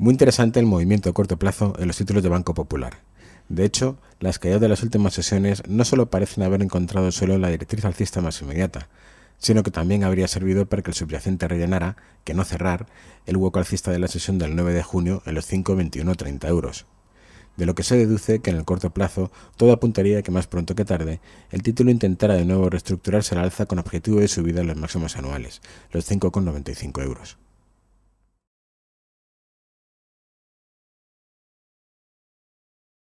Muy interesante el movimiento a corto plazo en los títulos de Banco Popular. De hecho, las caídas de las últimas sesiones no solo parecen haber encontrado solo la directriz alcista más inmediata, sino que también habría servido para que el subyacente rellenara, que no cerrar, el hueco alcista de la sesión del 9 de junio en los 5,21,30 euros. De lo que se deduce que en el corto plazo todo apuntaría a que más pronto que tarde el título intentara de nuevo reestructurarse al alza con objetivo de subida en los máximos anuales, los 5,95 euros.